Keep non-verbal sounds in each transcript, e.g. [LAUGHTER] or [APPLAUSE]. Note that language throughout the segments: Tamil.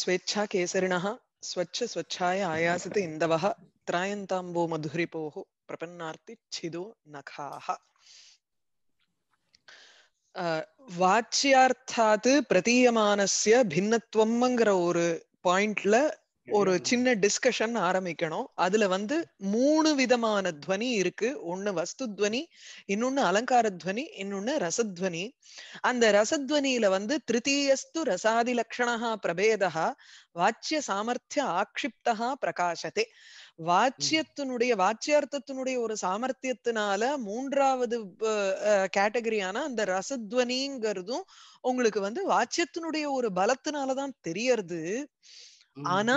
ஸ்வேச்சா கேசரிணா ஸ்வச்ச ஸ்வச்சாய ஆயாசித்து இந்தவः திராயந்தாம்போ மதுரி போஹு பிரபன்னார்த்தி சிதோ நகாஹ வாச்சியார்த்தாது பிரதீயமானஸ்ய பின்னத்துவம்ங்கிற ஒரு பாயிண்ட்ல ஒரு சின்ன டிஸ்கஷன் ஆரம்பிக்கணும் அதுல வந்து மூணு விதமான துவனி இருக்கு ஒன்னு வஸ்து துவனி இன்னொன்னு அலங்கார துவனி இன்னொன்னு ரசத்வனி அந்த ரசத்வனியில வந்து திருத்தீயஸ்து ரசாதி லக்ஷணா பிரபேதா வாச்சிய சாமர்த்திய ஆக்ஷிப்தா பிரகாசத்தே வாச்சியத்தினுடைய வாச்சியார்த்தத்தினுடைய ஒரு சாமர்த்தியத்தினால மூன்றாவது கேட்டகரியான அந்த ரசத்வனிங்கிறதும் உங்களுக்கு வந்து வாச்சியத்தினுடைய ஒரு பலத்தினாலதான் தெரியறது ஆனா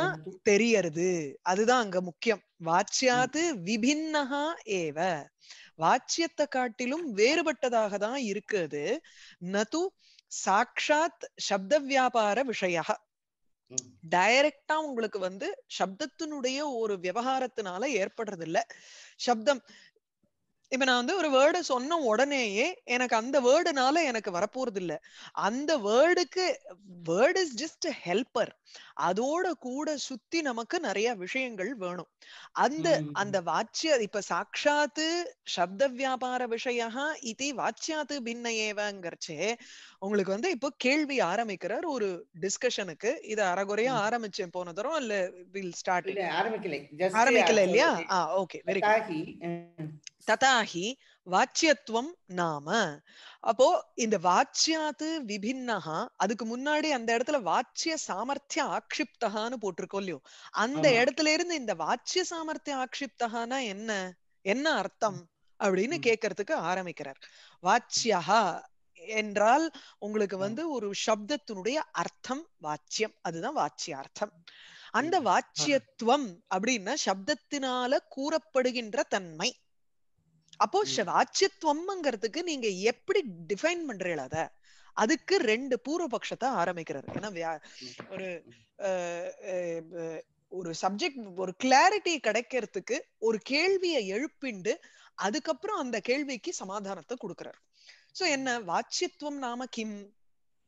தெரியறது அதுதான் அங்க முக்கியம் வாச்சியாது விபின்னஹா ஏவ வாச்சியத்தை காட்டிலும் வேறுபட்டதாக தான் இருக்குது நது சாட்சாத் சப்த வியாபார விஷய டைரக்டா உங்களுக்கு வந்து சப்தத்தினுடைய ஒரு விவகாரத்தினால ஏற்படுறது இல்ல சப்தம் இப்ப நான் வந்து ஒரு வேர்டு சொன்ன உடனேயே எனக்கு அந்த வேர்டுனால எனக்கு வரப்போறது இல்ல அந்த வேர்டுக்கு வேர்டு இஸ் ஜஸ்ட் ஹெல்பர் அதோட கூட சுத்தி நமக்கு நிறைய விஷயங்கள் வேணும் அந்த அந்த வாட்சிய இப்ப சாட்சாத்து சப்த வியாபார விஷயா இது வாட்சியாத்து பின்ன ஏவங்கிறச்சே உங்களுக்கு வந்து இப்போ கேள்வி ஆரம்பிக்கிறார் ஒரு டிஸ்கஷனுக்கு இது அறகுறையா ஆரம்பிச்சேன் போன தரம் இல்ல வில் ஸ்டார்ட் ஆரம்பிக்கல ஆரம்பிக்கல இல்லையா ஆ ஓகே வெரி குட் ததாகி வாச்சியத்துவம் நாம அப்போ இந்த வாச்சியாத்து விபின்னஹா அதுக்கு முன்னாடி அந்த இடத்துல வாச்சிய சாமர்த்திய ஆக்ஷிப்தகான்னு போட்டிருக்கோம் இல்லையோ அந்த இடத்துல இருந்து இந்த வாச்சிய சாமர்த்திய ஆக்ஷிப்தகானா என்ன என்ன அர்த்தம் அப்படின்னு கேட்கறதுக்கு ஆரம்பிக்கிறார் வாச்சியா என்றால் உங்களுக்கு வந்து ஒரு சப்தத்தினுடைய அர்த்தம் வாச்சியம் அதுதான் வாச்சிய அர்த்தம் அந்த வாச்சியத்துவம் அப்படின்னா சப்தத்தினால கூறப்படுகின்ற தன்மை அப்போ சிவாச்சியத்துவம்ங்கிறதுக்கு நீங்க எப்படி டிஃபைன் பண்றீங்களா அத அதுக்கு ரெண்டு பூர்வபக்ஷத்தை ஆரம்பிக்கிறார் ஏன்னா ஒரு ஒரு சப்ஜெக்ட் ஒரு கிளாரிட்டி கிடைக்கிறதுக்கு ஒரு கேள்வியை எழுப்பிண்டு அதுக்கப்புறம் அந்த கேள்விக்கு சமாதானத்தை கொடுக்கிறார் சோ என்ன வாச்சியத்துவம் நாம கிம்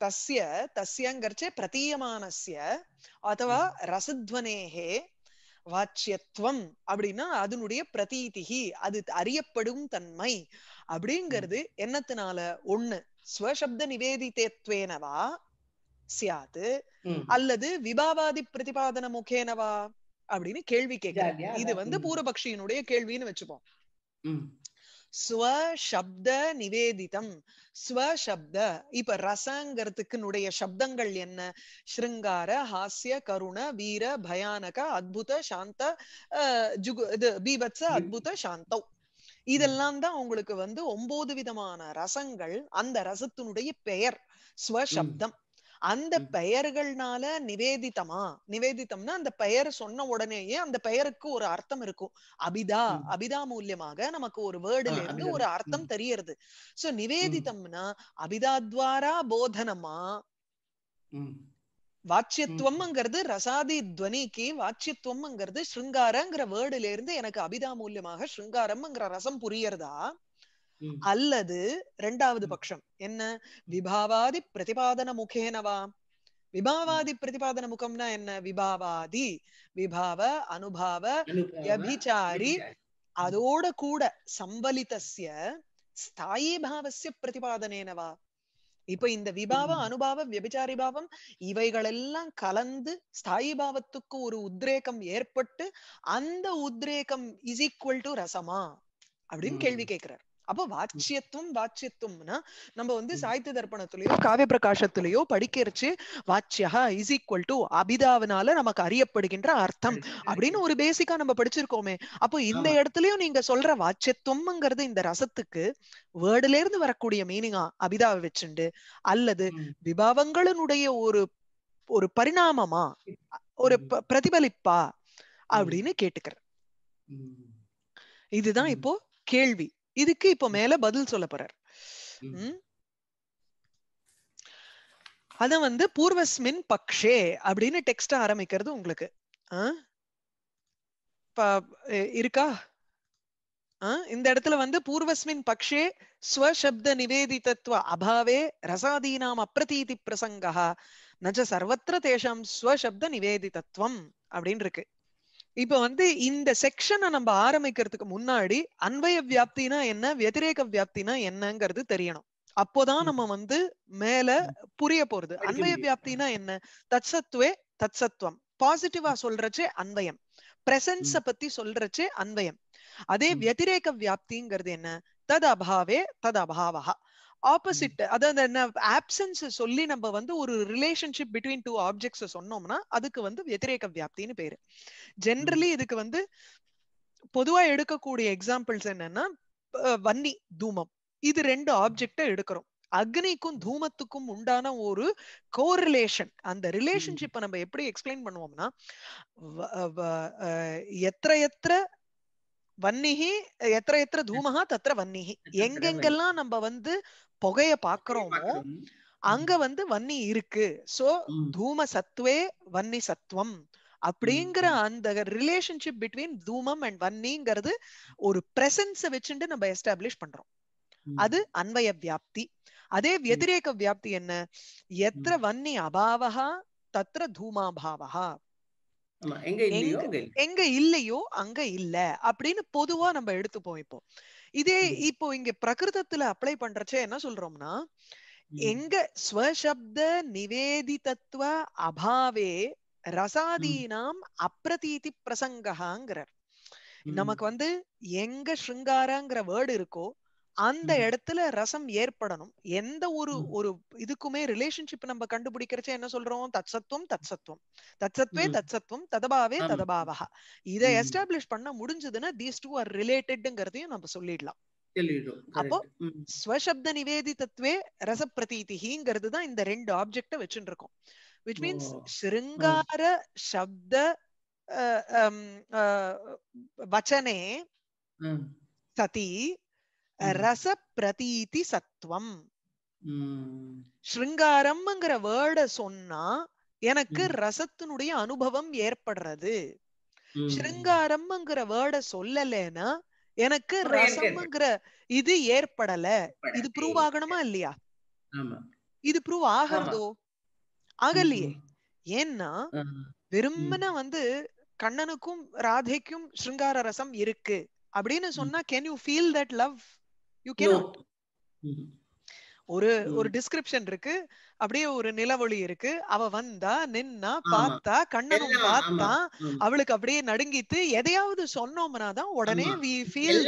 தஸ்ய தஸ்யங்கிறச்சே பிரதீயமானஸ்ய அதுவா ரசத்வனேகே வாச்சியத்துவம் அப்படின்னா அதனுடைய பிரதீதிகி அது அறியப்படும் தன்மை அப்படிங்கிறது என்னத்தினால ஒண்ணு ஸ்வசப்த நிவேதித்தேத்வேனவா சியாது அல்லது விபாவாதி பிரதிபாதன முகேனவா அப்படின்னு கேள்வி கேட்கிறாங்க இது வந்து பூரபக்ஷியினுடைய கேள்வின்னு வச்சுப்போம் ஸ்வசப்த நிவேதிதம் ஸ்வசப்த இப்ப ரசங்கிறதுக்குனுடைய சப்தங்கள் என்ன ஸ்ருங்கார ஹாஸ்ய கருண வீர பயானக அத்புத சாந்த ஜுகு இது பீபத்ச அத்புத சாந்தம் இதெல்லாம் தான் உங்களுக்கு வந்து ஒன்பது விதமான ரசங்கள் அந்த ரசத்தினுடைய பெயர் ஸ்வசப்தம் அந்த பெயர்கள்னால நிவேதிதமா நிவேதித்தம்னா அந்த பெயர் சொன்ன உடனேயே அந்த பெயருக்கு ஒரு அர்த்தம் இருக்கும் அபிதா அபிதா மூலியமாக நமக்கு ஒரு வேர்டுல இருந்து ஒரு அர்த்தம் தெரியறது சோ நிவேதித்தம்னா துவாரா போதனமா வாட்சியத்துவம்ங்கிறது ரசாதி துவனிக்கு வாட்சியத்துவம்ங்கிறது ஸ்ருங்காரங்கிற வேர்டுல இருந்து எனக்கு அபிதா மூலியமாக ஸ்ருங்காரம்ங்கிற ரசம் புரியறதா அல்லது ரெண்டாவது பட்சம் என்ன விபாவாதி பிரதிபாதன முகேனவா விபாவாதி பிரதிபாதன முகம்னா என்ன விபாவாதி விபாவ அனுபாவ அபிச்சாரி அதோட கூட சம்பலிதசிய ஸ்தாயி பாவசிய பிரதிபாதனேனவா இப்ப இந்த விபாவ அனுபாவ வியபிச்சாரி பாவம் இவைகளெல்லாம் கலந்து ஸ்தாயி பாவத்துக்கு ஒரு உத்ரேகம் ஏற்பட்டு அந்த உத்ரேகம் இஸ் ஈக்குவல் டு ரசமா அப்படின்னு கேள்வி கேட்கிறார் அப்போ வாட்சியத்துவம் வாட்சியத்துவம்னா நம்ம வந்து சாகித்ய தர்ப்பணத்திலயோ காவிய பிரகாசத்திலேயோ படிக்கிறச்சு வாட்சியா இஸ் ஈக்குவல் டு அபிதாவினால நமக்கு அறியப்படுகின்ற அர்த்தம் அப்படின்னு ஒரு பேசிக்கா நம்ம படிச்சிருக்கோமே அப்போ இந்த இடத்துலயும் நீங்க சொல்ற வாட்சியத்துவம்ங்கிறது இந்த ரசத்துக்கு வேர்டுல இருந்து வரக்கூடிய மீனிங்கா அபிதாவை வச்சுண்டு அல்லது விபாவங்களினுடைய ஒரு ஒரு பரிணாமமா ஒரு பிரதிபலிப்பா அப்படின்னு கேட்டுக்கிறேன் இதுதான் இப்போ கேள்வி இதுக்கு இப்ப மேல பதில் சொல்ல போறார் அத வந்து பூர்வஸ்மின் பக்ஷே அப்படின்னு டெக்ஸ்ட் ஆரம்பிக்கிறது உங்களுக்கு இருக்கா இந்த இடத்துல வந்து பூர்வஸ்மின் பக்ஷே ஸ்வசப்த நிவேதிதத்துவ அபாவே ரசாதீனாம் அப்பிரதீதி பிரசங்கா நஜ சர்வத்திர தேஷாம் ஸ்வசப்த தத்துவம் அப்படின்னு இருக்கு இப்ப வந்து இந்த செக்ஷனை நம்ம ஆரம்பிக்கிறதுக்கு முன்னாடி அன்வய வியாப்தினா என்ன வெதிரேக வியாப்தினா என்னங்கிறது தெரியணும் அப்போதான் நம்ம வந்து மேல புரிய போறது அன்வய வியாப்தினா என்ன தத்சத்துவே தத்சத்துவம் பாசிட்டிவா சொல்றச்சே அன்வயம் பிரசன்ஸ பத்தி சொல்றச்சே அன்வயம் அதே வெதிரேக வியாப்திங்கிறது என்ன தத் அபாவே தத் அபாவகா ஆப்போசிட் அதாவது என்ன ஆப்சன்ஸ் சொல்லி நம்ம வந்து ஒரு ரிலேஷன்ஷிப் பிட்வீன் டூ ஆப்ஜெக்ட்ஸ் சொன்னோம்னா அதுக்கு வந்து வெத்திரேக வியாப்தின்னு பேரு ஜென்ரலி இதுக்கு வந்து பொதுவா எடுக்கக்கூடிய எக்ஸாம்பிள்ஸ் என்னன்னா வன்னி தூமம் இது ரெண்டு ஆப்ஜெக்ட எடுக்கிறோம் அக்னிக்கும் தூமத்துக்கும் உண்டான ஒரு கோரிலேஷன் அந்த ரிலேஷன்ஷிப்பை நம்ம எப்படி எக்ஸ்பிளைன் பண்ணுவோம்னா எத்த எத்த வன்னிஹி எத்த எத்திர தூமகா தத்திர வன்னிஹி எங்கெங்கெல்லாம் நம்ம வந்து புகைய பாக்குறோமோ அங்க வந்து வன்னி இருக்கு சோ தூம சத்துவே வன்னி சத்துவம் அப்படிங்கிற அந்த ரிலேஷன்ஷிப் பிட்வீன் தூமம் அண்ட் வன்னிங்கிறது ஒரு பிரசன்ஸ வச்சுட்டு நம்ம எஸ்டாப்ளிஷ் பண்றோம் அது அன்வய வியாப்தி அதே வெதிரேக வியாப்தி என்ன எத்திர வன்னி அபாவகா தத்திர தூமாபாவகா எங்க இல்லையோ அங்க இல்ல அப்படின்னு பொதுவா நம்ம எடுத்துப்போம் இப்போ இதே இப்போ இங்க பிரகிருதத்துல அப்ளை பண்றச்ச என்ன சொல்றோம்னா எங்க ஸ்வசப்த நிவேதி தத்துவ அபாவே ரசாதீனாம் அப்ரதீதி பிரசங்ககாங்கிறார் நமக்கு வந்து எங்க ஸ்ருங்காரங்கிற வேர்டு இருக்கோ அந்த இடத்துல ரசம் ஏற்படணும் எந்த ஒரு ஒரு இதுக்குமே ரிலேஷன்ஷிப் நம்ம கண்டுபிடிக்கிறச்சே என்ன சொல்றோம் தத்சத்துவம் தத்சத்துவம் தத்சத்வே தத்சத்துவம் ததபாவே ததபாவா இதை எஸ்டாப்ளிஷ் பண்ண முடிஞ்சதுன்னா தீஸ் டூ ஆர் ரிலேட்டட்ங்கிறதையும் நம்ம சொல்லிடலாம் அப்போ ஸ்வசப்த நிவேதி ரச பிரதீதிங்கிறது தான் இந்த ரெண்டு ஆப்ஜெக்ட வச்சுட்டு இருக்கோம் விச் மீன்ஸ் ஸ்ருங்கார சப்த வச்சனே சதி ரச பிரதீதி சத்துவம் ஸ்ருங்காரம்ங்கிற வேர்ட சொன்னா எனக்கு ரசத்தினுடைய அனுபவம் ஏற்படுறது ஸ்ருங்காரம்ங்கிற வேர்ட சொல்லலைன்னா எனக்கு ரசம்ங்கிற இது ஏற்படல இது ப்ரூவ் ஆகணுமா இல்லையா இது ப்ரூவ் ஆகிறதோ ஆகலையே ஏன்னா வெறுமன வந்து கண்ணனுக்கும் ராதைக்கும் ஸ்ருங்கார ரசம் இருக்கு அப்படின்னு சொன்னா can you feel that love you cannot mm-hmm. ஒரு mm-hmm. ஒரு டிஸ்கிரிப்ஷன் இருக்கு அப்படியே ஒரு நிலவொளி இருக்கு அவ வந்தா நின்னா பார்த்தா கண்ணனும் பார்த்தா அவளுக்கு அப்படியே நடுங்கிட்டு எதையாவது சொன்னோம்னா தான் உடனே வி ஃபீல்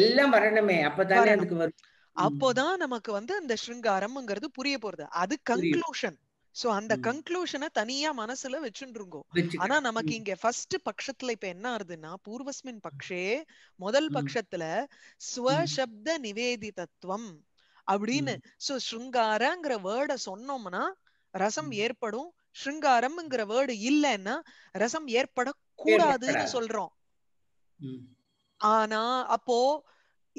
எல்லாம் வரணுமே அப்பதான் அதுக்கு வரும் அப்போதான் நமக்கு வந்து அந்த ஸ்ருங்காரம்ங்கிறது புரிய போறது அது கன்க்ளூஷன் சோ அந்த கன்க்ளூஷனை தனியா மனசுல வச்சுருங்கோ ஆனா நமக்கு இங்க ஃபர்ஸ்ட் பட்சத்துல இப்ப என்ன ஆறுதுன்னா பூர்வஸ்மின் பக்ஷே முதல் பட்சத்துல ஸ்வசப்த நிவேதி தத்துவம் அப்படின்னு சோ ஸ்ருங்காரங்கிற வேர்ட சொன்னோம்னா ரசம் ஏற்படும் ஸ்ருங்காரம்ங்கிற வேர்டு இல்லைன்னா ரசம் ஏற்படக்கூடாதுன்னு சொல்றோம் ஆனா அப்போ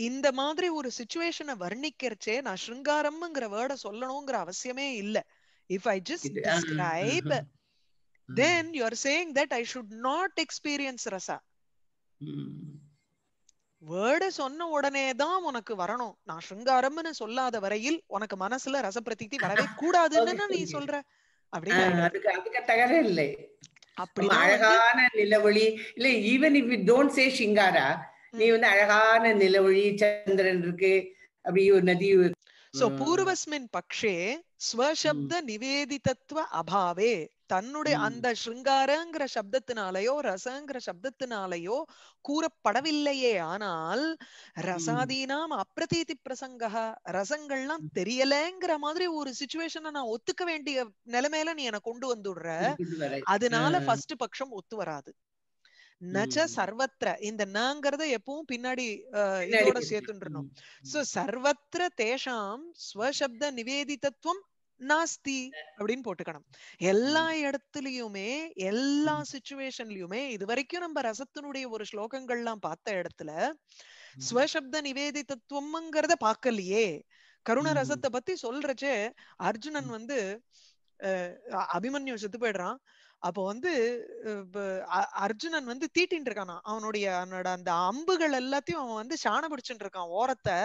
இந்த மாதிரி ஒரு சுச்சுவேஷனை வர்ணிக்கிறச்சே நான் ஸ்ருங்காரம்ங்கிற வேர்ட சொல்லணுங்கிற அவசியமே இல்லை If I just uh, describe, uh-huh. then uh-huh. you are saying that I should not experience rasa. Word hmm. சொன்ன உடனே தான் உனக்கு வரணும் நான் சிருங்காரம்னு சொல்லாத வரையில் உனக்கு மனசுல ரசப்பிரதித்தி வரவே [LAUGHS] கூடாதுன்னு நீ சொல்ற அப்படின்னு அழகான நிலவொளி இல்ல ஈவன் இஃப் டோன்ட் சே ஷிங்காரா நீ வந்து அழகான நிலவழி சந்திரன் இருக்கு அப்படி ஒரு நதி சோ பூர்வஸ்மின் பக்ஷே ஸ்வசப்த நிவேதிதத்துவ அபாவே தன்னுடைய அந்த ஸ்ருங்காரங்கிற சப்தத்தினாலயோ ரசங்கிற சப்தத்தினாலயோ கூறப்படவில்லையே ஆனால் ரசாதீனாம் அப்பிரதீதி பிரசங்கா ரசங்கள்லாம் தெரியலங்கிற மாதிரி ஒரு சுச்சுவேஷனை நான் ஒத்துக்க வேண்டிய நிலைமையில நீ என்ன கொண்டு வந்துடுற அதனால ஃபர்ஸ்ட் பட்சம் ஒத்து வராது நச்ச சர்வத்திர இந்த நங்கிறத எப்பவும் பின்னாடி இதோட சேர்த்துன்றணும் சோ சர்வத்திர தேஷாம் ஸ்வசப்த நிவேதிதத்துவம் நாஸ்தி அப்படின்னு போட்டுக்கணும் எல்லா இடத்துலயுமே எல்லா சுச்சுவேஷன்லயுமே இது வரைக்கும் நம்ம ரசத்தினுடைய ஒரு ஸ்லோகங்கள்லாம் பார்த்த இடத்துல ஸ்வசப்த தத்துவம்ங்கிறத பாக்கலையே கருண ரசத்தை பத்தி சொல்றச்சே அர்ஜுனன் வந்து அபிமன்யு செத்து போயிடுறான் அப்போ வந்து அர்ஜுனன் வந்து தீட்டின் இருக்கானா அவனுடைய அவனோட அந்த அம்புகள் எல்லாத்தையும் அவன் வந்து சாண பிடிச்சுட்டு இருக்கான் ஓரத்தை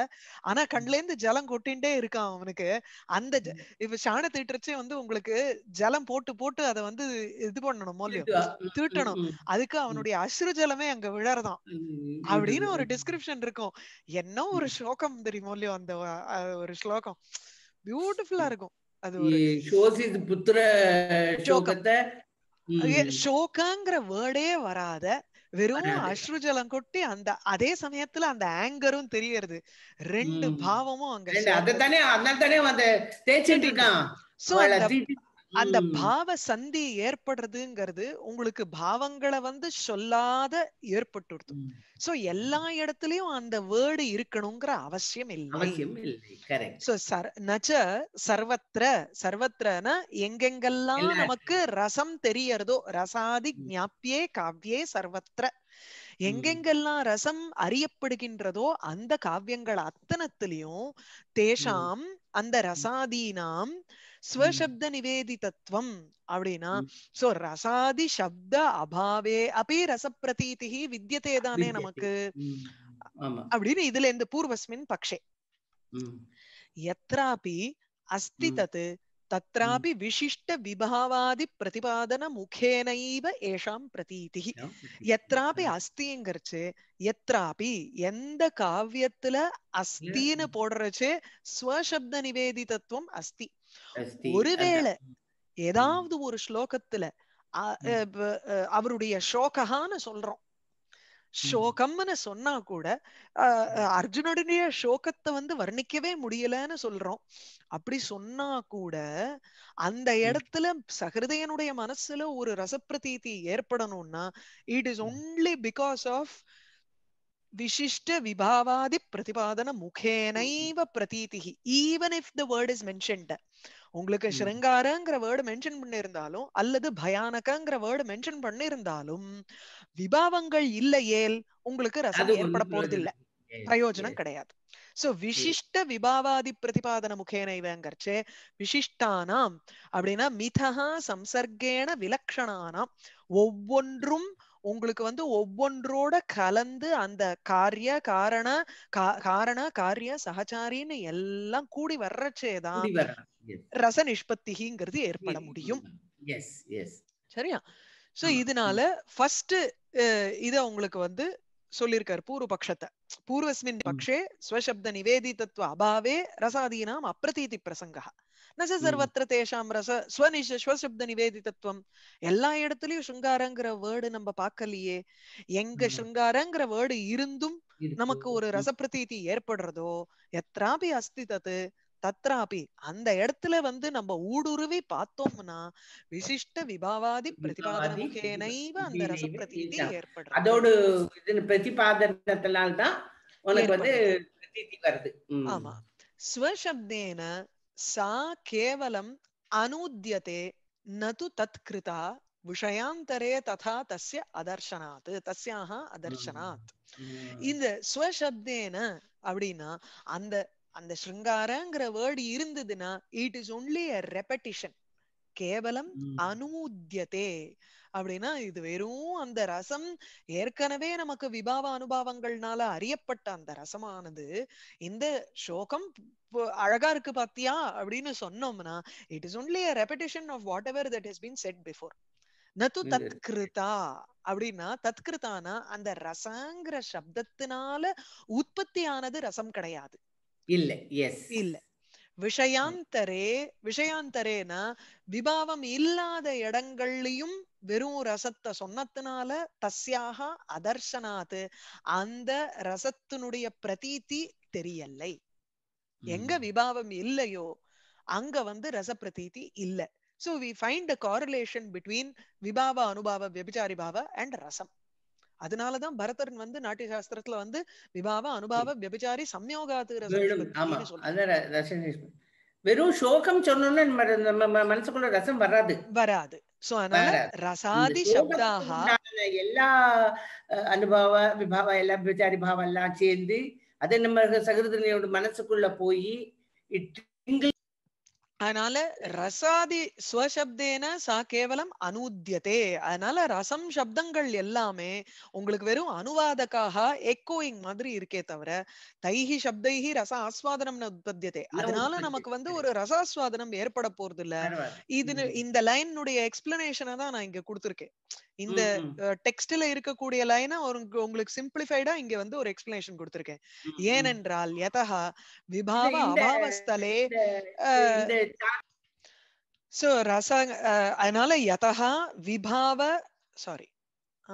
ஆனா கண்ல இருந்து ஜலம் கொட்டின்ண்டே இருக்கான் அவனுக்கு அந்த இப்ப சாண தீட்டுறச்சே வந்து உங்களுக்கு ஜலம் போட்டு போட்டு அதை வந்து இது பண்ணணும் மோல்யம் தீட்டணும் அதுக்கு அவனுடைய அசுர ஜலமே அங்க விழறதான் அப்படின்னு ஒரு டிஸ்கிரிப்ஷன் இருக்கும் என்ன ஒரு ஸ்லோகம் தெரியும் மோலியம் அந்த ஒரு ஸ்லோகம் பியூட்டிஃபுல்லா இருக்கும் அது ஒரு புத்திர ஸ்லோகத்தை ஷோகங்கிற வேர்டே வராத வெறும் அஸ்ருஜலம் கொட்டி அந்த அதே சமயத்துல அந்த ஆங்கரும் தெரியறது ரெண்டு பாவமும் அங்க அதனால தானே அந்த தேய்ச்சிட்டு இருக்கான் அந்த பாவ சந்தி ஏற்படுறதுங்கிறது உங்களுக்கு பாவங்களை வந்து சொல்லாத ஏற்பட்டு சோ எல்லா இடத்துலயும் அந்த வேர்டு இருக்கணுங்கிற அவசியம் இல்லை சோ சர் நச்ச சர்வத்திர சர்வத்திரனா எங்கெங்கெல்லாம் நமக்கு ரசம் தெரியறதோ ரசாதி ஞாப்பியே காவ்யே சர்வத்திர எங்கெங்கெல்லாம் ரசம் அறியப்படுகின்றதோ அந்த காவியங்கள் அத்தனத்திலையும் தேஷாம் அந்த ரசாதீனாம் ஸ்வசப்த நிவேதி தத்துவம் அப்படின்னா சோ ரசாதி சப்த அபாவே அப்பி ரசப்பிரதீதி வித்தியதே தானே நமக்கு அப்படின்னு இதுல இந்த பூர்வஸ்மின் பக்ஷே எத்ராபி அஸ்தி தத்து தத்ராபி விசிஷ்ட விபாவாதி பிரதிபாதன முகேனைவ ஏஷாம் பிரதீதி எத்ராபி அஸ்திங்கிறச்சு எத்ராபி எந்த காவியத்துல அஸ்தின்னு போடுறச்சு ஸ்வசப்த தத்துவம் அஸ்தி ஒருவேளை ஏதாவது ஒரு ஸ்லோகத்துல அவருடைய ஷோகஹான்னு சொல்றோம் சோகம்னு சொன்னா கூட அர்ஜுனுடைய சோகத்தை வந்து வர்ணிக்கவே முடியலன்னு சொல்றோம் அப்படி சொன்னா கூட அந்த இடத்துல சஹிருதயனுடைய மனசுல ஒரு ரசப்பிரதீதி ஏற்படணும்னா it is only because of விசிஷ்ட விபாவாதி பிரதிபாதன முகேனைவ பிரதீதிகி even if the word is mentioned உங்களுக்கு ஸ்ருங்காரங்கிற வேர்டு மென்ஷன் பண்ணிருந்தாலும் அல்லது பயானகங்கிற வேர்டு மென்ஷன் பண்ணிருந்தாலும் விபாவங்கள் இல்லையேல் உங்களுக்கு ரசம் ஏற்பட போறதில்லை பிரயோஜனம் கிடையாது சோ விசிஷ்ட விபாவாதி பிரதிபாதன முகேன இவங்கர்ச்சே விசிஷ்டானாம் அப்படின்னா மிதா சம்சர்க்கேன விலக்ஷணானாம் ஒவ்வொன்றும் உங்களுக்கு வந்து ஒவ்வொன்றோட கலந்து அந்த காரிய காரண காரண காரிய சகச்சாரின்னு எல்லாம் கூடி வர்றச்சேதான் ரச நிஷ்பத்திங்கிறது ஏற்பட முடியும் சரியா சோ இதனால ஃபர்ஸ்ட் இத உங்களுக்கு வந்து சொல்லியிருக்காரு பூர்வ பட்சத்தை பூர்வஸ்மின் பக்ஷே ஸ்வசப்த தத்துவ அபாவே ரசாதீனாம் அப்பிரதீதி பிரசங்கா ந சர்வத்திர தேஷாம் ரச ஸ்வசப்த நிவேதிதத்துவம் எல்லா இடத்துலயும் சிருங்காரங்கிற வேர்டு நம்ம பார்க்கலையே எங்க சிருங்காரங்கிற வேர்டு இருந்தும் நமக்கு ஒரு ரசப்பிரதீதி ஏற்படுறதோ எத்ராபி அஸ்தி தத்து தத்ராபி அந்த இடத்துல வந்து நம்ம ஊடுருவி பார்த்தோம்னா விசிஷ்ட விபாவாதி பிரதிபாதனைவ அந்த ரசப்பிரதீதி ஏற்படுறது அதோடு பிரதிபாதனத்தினால்தான் உனக்கு வந்து வருது ஆமா ஸ்வசப்தேன சா கேவலம் அனூத்யதே நது தத்கிருதா விஷயாந்தரே ததா தஸ்ய அதர்ஷனாத் தஸ்யாக அதர்ஷனாத் இந்த ஸ்வசப்தேன அப்படின்னா அந்த அந்த ஸ்ருங்காரங்கிற வேர்டு இருந்ததுன்னா it is only a repetition கேவலம் அனுமூத்தியதே அப்படின்னா இது வெறும் அந்த ரசம் ஏற்கனவே நமக்கு விபாவ அனுபவங்கள்னால அறியப்பட்ட அந்த ரசமானது இந்த சோகம் அழகா இருக்கு பாத்தியா அப்படின்னு சொன்னோம்னா it is only a repetition of whatever that has been said before நத்து தத்கிருதா அப்படின்னா தத்கிருதானா அந்த ரசங்கிற சப்தத்தினால உற்பத்தி ஆனது ரசம் கிடையாது இல்ல எஸ் இல்ல விஷயாந்தரே விஷயாந்தரேனா விபாவம் இல்லாத இடங்கள்லயும் வெறும் ரசத்தை சொன்னதுனால தஸ்யாக அதர்சனாது அந்த ரசத்தினுடைய பிரதீதி தெரியலை எங்க விபாவம் இல்லையோ அங்க வந்து ரச பிரதீதி இல்ல so we find correlation correlation விபாவ vibhava விபிச்சாரி பாவ அண்ட் ரசம் அதனாலதான் பரதன் வந்து நாட்டிய சாஸ்திரத்துல வந்து விபாவ அனுபாவ விபச்சாரி சம்யோகாத்து வெறும் சோகம் சொன்னோம்னா நம்ம மனசுக்குள்ள ரசம் வராது வராது சோ அதனால ரசாதி சப்தாக எல்லா அனுபவ விபாவ எல்லா விபச்சாரி பாவம் எல்லாம் சேர்ந்து அதே நம்ம சகிருதனையோட மனசுக்குள்ள போய் இட் அதனால ரசாதி ஸ்வசப்தேன சா கேவலம் அனூத்தியதே அதனால ரசம் சப்தங்கள் எல்லாமே உங்களுக்கு வெறும் அனுவாதக்காக எக்கோயிங் மாதிரி இருக்கே தவிர தைஹி சப்தைஹி ரச ஆஸ்வாதனம் உற்பத்தியதே அதனால நமக்கு வந்து ஒரு ரசாஸ்வாதனம் ஏற்பட போறது இல்ல இது இந்த லைனுடைய எக்ஸ்பிளனேஷனை தான் நான் இங்க கொடுத்துருக்கேன் இந்த டெக்ஸ்ட்ல இருக்கக்கூடிய லைனை உங்களுக்கு சிம்பிளிஃபைடா இங்க வந்து ஒரு எக்ஸ்பிளனேஷன் கொடுத்துருக்கேன் ஏனென்றால் யதா விபாவ அபாவஸ்தலே சோ ரசாங்க uh, அதனால யதா விபாவ சாரி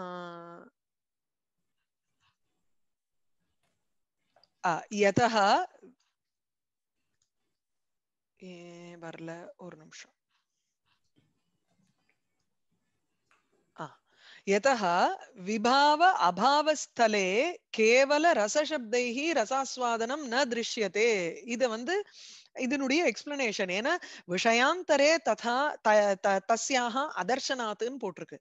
uh, uh, யதா வரல ஒரு நிமிஷம் यतः विभाव अभावस्थले केवल रसशब्दैः रसास्वादनं न दृश्यते இது வந்து இதனுடைய எக்ஸ்பிளனேஷன் ஏன்னா விஷயாந்தரே ததா த தஸ்யாக அதர்ஷனாத்துன்னு போட்டிருக்கு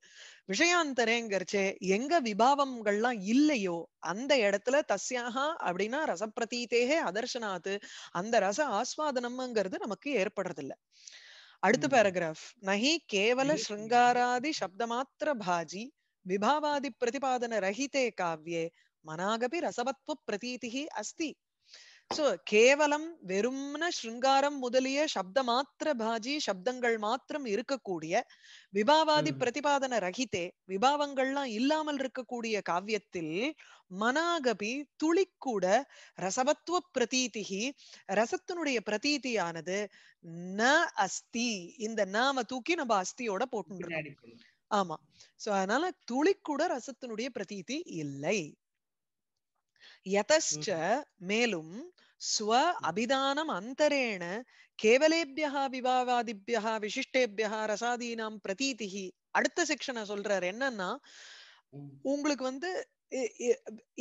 விஷயாந்தரேங்கிறச்சே எங்க விபாவங்கள்லாம் இல்லையோ அந்த இடத்துல தஸ்யாக அப்படின்னா ரசப்பிரதீத்தேகே அதர்ஷனாத்து அந்த ரச ஆஸ்வாதனம்ங்கிறது நமக்கு ஏற்படுறதில்ல அடுத்த பேராகிராஃப் நஹி கேவல ஸ்ருங்காராதி சப்தமாத்திர பாஜி விபாவாதி பிரதிபாதன ரஹிதே காவ்யே மனாகபி ரசவத்வ பிரதீதி அஸ்தி சோ கேவலம் வெறும்ன ஸ்ருங்காரம் முதலிய சப்த மாத்திர பாஜி சப்தங்கள் மாத்திரம் இருக்கக்கூடிய விபாவாதி பிரதிபாதன ரகிதே விபாவங்கள்லாம் இல்லாமல் இருக்கக்கூடிய காவியத்தில் மனாகபி துளிக்கூட ரசபத்துவ பிரதீதிகி ரசத்தினுடைய பிரதீதியானது ந அஸ்தி இந்த நாம தூக்கி நம்ம அஸ்தியோட போட்டு ஆமா சோ அதனால துளிக்கூட ரசத்தினுடைய பிரதீதி இல்லை மேலும் ஸ்வ அபிதானம் அந்தரேண கேவலேபியா விபாவாதிபியா விசிஷ்டேபியா ரசாதீனாம் பிரதீதி அடுத்த செக்ஷனை சொல்றாரு என்னன்னா உங்களுக்கு வந்து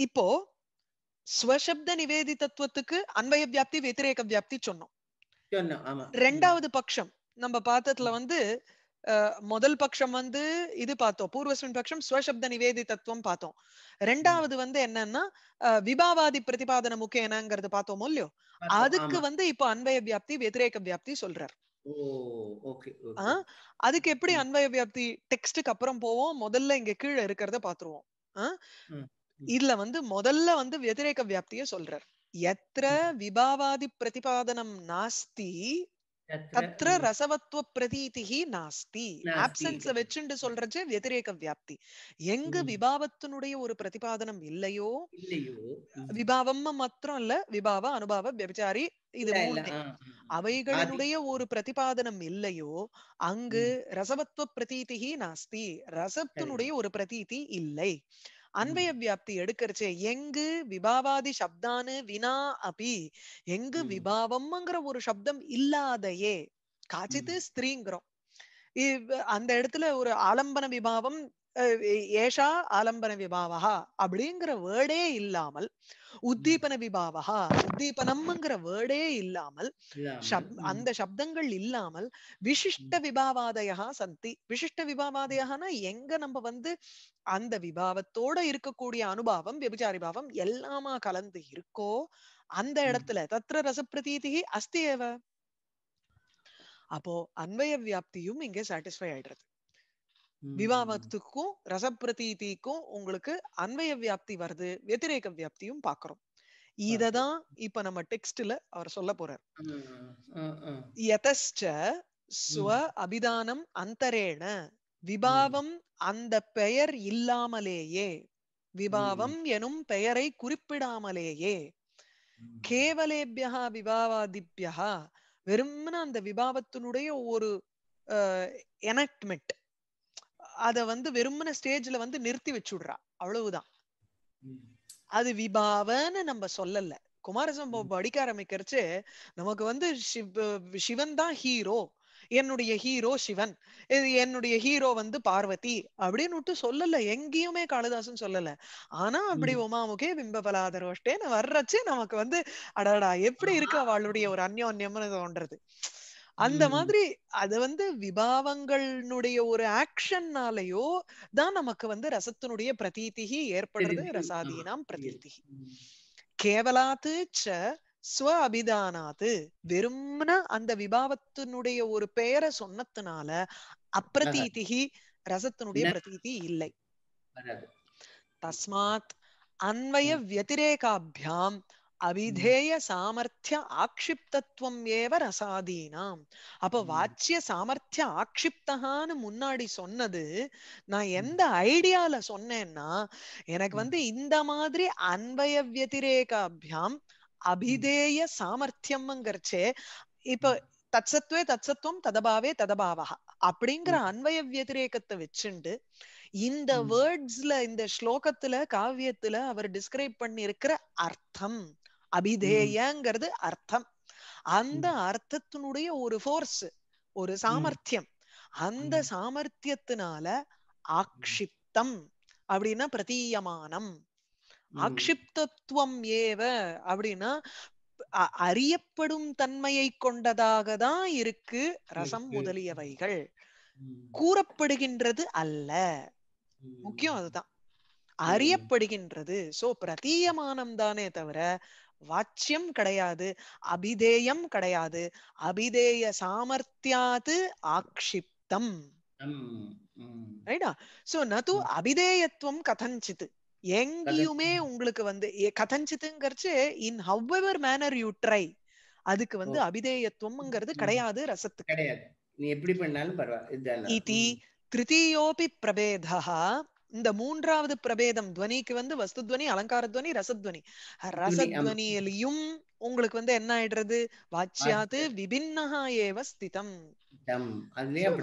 இப்போ ஸ்வசப்த நிவேதித்தத்துவத்துக்கு அன்வய வியாப்தி வெத்திரேக வியாப்தி சொன்னோம் ரெண்டாவது பட்சம் நம்ம பார்த்ததுல வந்து முதல் பட்சம் வந்து இது பார்த்தோம் பூர்வஸ்மின் பட்சம் ஸ்வசப்த நிவேதி தத்துவம் பார்த்தோம் ரெண்டாவது வந்து என்னன்னா விபாவாதி பிரதிபாதன முக்கியனங்கிறது பார்த்தோமோ இல்லையோ அதுக்கு வந்து இப்ப அன்பய வியாப்தி வெதிரேக வியாப்தி சொல்றார் அதுக்கு எப்படி அன்பய வியாப்தி டெக்ஸ்டுக்கு அப்புறம் போவோம் முதல்ல இங்க கீழே இருக்கிறத பாத்துருவோம் இதுல வந்து முதல்ல வந்து வெதிரேக வியாப்திய சொல்றார் எத்திர விபாவாதி பிரதிபாதனம் நாஸ்தி தத்ர ரசவத்துவ பிரதீதிகி நாஸ்தி ஆப்சன்ஸ் வச்சுண்டு சொல்றது வெதிரேக வியாப்தி எங்கு விபாவத்தினுடைய ஒரு பிரதிபாதனம் இல்லையோ விபாவம் மாத்திரம் இல்ல விபாவ அனுபவ விபச்சாரி இது அவைகளுடைய ஒரு பிரதிபாதனம் இல்லையோ அங்கு ரசவத்துவ பிரதீதிகி நாஸ்தி ரசத்தினுடைய ஒரு பிரதீதி இல்லை அன்பய வியாப்தி எடுக்கிறச்சே எங்கு விபாவாதி சப்தானு வினா அபி எங்கு விபாவம்ங்கிற ஒரு சப்தம் இல்லாதையே காச்சித்து ஸ்திரீங்கிறோம் அந்த இடத்துல ஒரு ஆலம்பன விபாவம் ஏஷா ஆலம்பன விபாவா அப்படிங்கிற வேர்டே இல்லாமல் உத்தீபன விபாவா உத்தீபனம்ங்கிற வேர்டே இல்லாமல் அந்த சப்தங்கள் இல்லாமல் விசிஷ்ட விபாவாதயா சந்தி விசிஷ்ட விபாவாதயானா எங்க நம்ம வந்து அந்த விபாவத்தோட இருக்கக்கூடிய அனுபவம் விபச்சாரி பாவம் எல்லாமா கலந்து இருக்கோ அந்த இடத்துல தத்திர ரசப்பிரதீதி அஸ்தி அப்போ அன்வய வியாப்தியும் இங்க சாட்டிஸ்ஃபை ஆயிடுறது விவாகத்துக்கும் ரசப்பிரதீதிக்கும் உங்களுக்கு அன்வய வியாப்தி வருது வெத்திரேக வியாப்தியும் பாக்குறோம் இததான் இப்ப நம்ம டெக்ஸ்ட்ல அவர் சொல்ல போறார் யதஸ்ச ஸ்வ அபிதானம் அந்தரேண விபாவம் அந்த பெயர் இல்லாமலேயே விபாவம் எனும் பெயரை குறிப்பிடாமலேயே கேவலேபியா விபாவாதிப்பியா வெறும்னு அந்த விபாவத்தினுடைய ஒரு எனக்ட்மெண்ட் அத வந்து வெறுமன ஸ்டேஜ்ல வந்து நிறுத்தி வச்சுடுறா அவ்வளவுதான் அது விபாவன்னு நம்ம சொல்லல குமாரசம்பவம் படிக்க ஆரம்பிக்கிறச்சு நமக்கு வந்து சிவன் தான் ஹீரோ என்னுடைய ஹீரோ சிவன் என்னுடைய ஹீரோ வந்து பார்வதி அப்படின்னு விட்டு சொல்லல எங்கேயுமே காளிதாசன் சொல்லல ஆனா அப்படி உமாமுகே பிம்பபலாதரோஷ்டேன்னு வர்றச்சு நமக்கு வந்து அடாடா எப்படி இருக்கு அவளுடைய ஒரு அந்யோன்யம்னு தோன்றது அந்த மாதிரி அது வந்து விபாவங்களுடைய ஒரு ஆக்ஷன்னாலேயோ தான் நமக்கு வந்து ரசத்தினுடைய பிரதீதிகி ஏற்படுறது ரசாதீனாம் பிரதீதிகி கேவலாத்து ச ஸ்வ அபிதானாத்து வெறும்ன அந்த விபாவத்தினுடைய ஒரு பெயரை சொன்னதுனால அப்பிரதீதிகி ரசத்தினுடைய பிரதீதி இல்லை தஸ்மாத் அன்வய வத்திரேகாபியாம் அவிதேய சாமர்த்திய ஆக்ஷிப்தத்துவம் ஏவ ரசாதீனாம் அப்ப வாச்சிய சாமர்த்திய ஆக்ஷிப்தகான்னு முன்னாடி சொன்னது நான் எந்த ஐடியால சொன்னேன்னா எனக்கு வந்து இந்த மாதிரி அன்பய வியதிரேகாபியாம் அபிதேய சாமர்த்தியம்ங்கிறச்சே இப்ப தத்சத்வே தத்சத்துவம் ததபாவே ததபாவா அப்படிங்கிற அன்பய வியதிரேகத்தை வச்சுண்டு இந்த வேர்ட்ஸ்ல இந்த ஸ்லோகத்துல காவியத்துல அவர் டிஸ்கிரைப் பண்ணிருக்கிற அர்த்தம் அபிதேயங்கிறது அர்த்தம் அந்த அர்த்தத்தினுடைய ஒரு போர்ஸ் ஒரு சாமர்த்தியம் அந்த சாமர்த்தியத்தினால ஆக்ஷிப்தம் அப்படின்னா பிரதீயமானம் ஆக்ஷிப்தத்துவம் ஏவ அப்படின்னா அறியப்படும் தன்மையை கொண்டதாக தான் இருக்கு ரசம் முதலியவைகள் கூறப்படுகின்றது அல்ல முக்கியம் அதுதான் அறியப்படுகின்றது சோ பிரதீயமானம் தானே தவிர வாச்சியம் கிடையாது அபிதேயம் கிடையாது அபிதேய சாமர்த்தியாது ஆக்ஷிப்தம் ரைட்டா சோ நது அபிதேயத்துவம் கதஞ்சித் எங்கேயுமே உங்களுக்கு வந்து கதஞ்சித்துங்கிறச்சு in however manner you try அதுக்கு வந்து அபிதேயத்துவம்ங்கிறது கிடையாது ரசத்து கிடையாது நீ எப்படி பண்ணாலும் பரவாயில்ல திருத்தீயோபி பிரபேதா இந்த மூன்றாவது பிரபேதம் துவனிக்கு வந்து வஸ்துத்வனி அலங்காரத்வனி ரசத்வனி ரசத்வனியிலையும் உங்களுக்கு வந்து என்ன ஆயிடுறது வாச்சியாது விபின்னஹா ஏவ ஸ்திதம்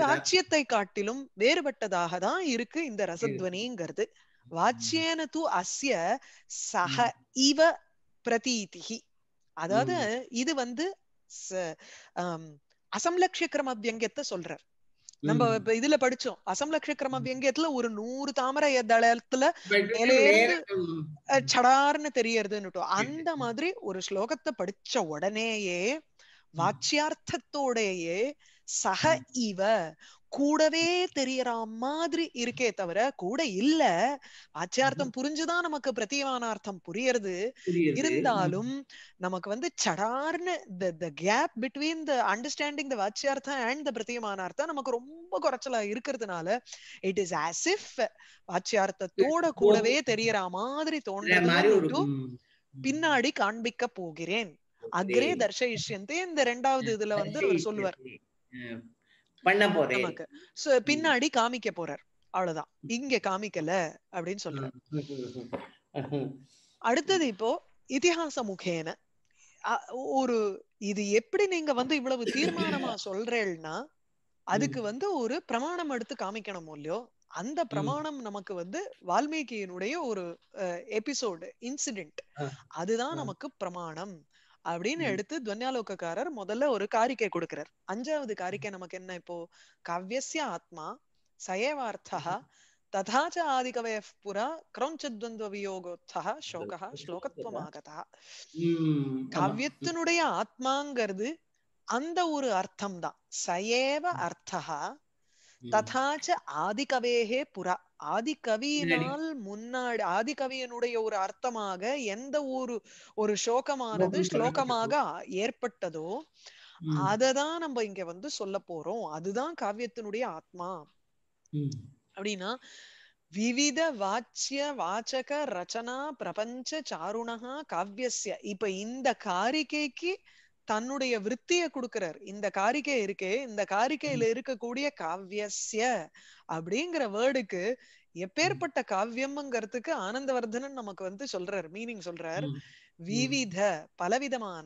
வாச்சியத்தை காட்டிலும் வேறுபட்டதாக தான் இருக்கு இந்த ரசத்வனிங்கிறது வாச்சியேன தூ அஸ்ய சஹ இவ பிரதீதிகி அதாவது இது வந்து அசம்லக்ஷிய கிரம வியங்கத்தை சொல்றார் நம்ம இதுல படிச்சோம் அசம்லக்ஷ கிரம வியங்கியத்துல ஒரு நூறு தாமரை தளத்துல சடார்னு தெரியறதுன்னு அந்த மாதிரி ஒரு ஸ்லோகத்தை படிச்ச உடனேயே வாச்சியார்த்தத்தோடையே சக இவ கூடவே தெரியற மாதிரி இருக்கே தவிர கூட இல்ல ஆச்சியார்த்தம் புரிஞ்சுதான் நமக்கு பிரத்தியமானார்த்தம் புரியறது இருந்தாலும் நமக்கு வந்து சடார்னு the gap between the understanding the வாச்சியார்த்தம் அண்ட் த பிரத்தியமானார்த்தம் நமக்கு ரொம்ப குறைச்சலா இருக்கிறதுனால இட் இஸ் ஆஸ் இஃப் வாச்சியார்த்தத்தோட கூடவே தெரியற மாதிரி தோன்ற பின்னாடி காண்பிக்க போகிறேன் அக்ரே தர்ஷயிஷ்யந்தே இந்த ரெண்டாவது இதுல வந்து அவர் சொல்லுவார் பண்ண போறேன் பின்னாடி காமிக்க போறார் அவ்வளவுதான் இங்க காமிக்கல அப்படின்னு சொல்றாரு அடுத்தது இப்போ இதிகாச முகேன ஒரு இது எப்படி நீங்க வந்து இவ்வளவு தீர்மானமா சொல்றேன்னா அதுக்கு வந்து ஒரு பிரமாணம் எடுத்து காமிக்கணும் இல்லையோ அந்த பிரமாணம் நமக்கு வந்து வால்மீகியினுடைய ஒரு எபிசோடு இன்சிடென்ட் அதுதான் நமக்கு பிரமாணம் அப்படின்னு எடுத்து துவன்யாலோகக்காரர் முதல்ல ஒரு காரிக்கை கொடுக்கிறார் அஞ்சாவது காரிக்கை நமக்கு என்ன இப்போ காவியசிய ஆத்மா சயவார்த்தா ததாச்ச ஆதிகவய புரா கிரௌஞ்சத்வந்த வியோகோத்தா சோகா ஸ்லோகத்துவமாகதா காவியத்தினுடைய ஆத்மாங்கிறது அந்த ஒரு அர்த்தம் தான் சயேவ அர்த்தா ததா ச ஆதிகவேகே புறா ஆதிகவியினால் முன்னாடி ஆதிகவியனுடைய ஒரு அர்த்தமாக எந்த ஒரு ஒரு ஸ்லோகமானது ஸ்லோகமாக ஏற்பட்டதோ அததான் நம்ம இங்க வந்து சொல்ல போறோம் அதுதான் காவியத்தினுடைய ஆத்மா அப்படின்னா விவித வாச்சிய வாச்சக ரச்சனா பிரபஞ்ச சாருணா காவியஸ்ய இப்ப இந்த காரிகைக்கு தன்னுடைய விற்த்திய கொடுக்கிறார் இந்த காரிக்கை இருக்கே இந்த காரிக்கையில இருக்கக்கூடிய காவியசிய அப்படிங்கிற வேர்டுக்கு எப்பேற்பட்ட காவியம்ங்கிறதுக்கு ஆனந்தவர்தனன் நமக்கு வந்து சொல்றார் மீனிங் சொல்றார் விவித பலவிதமான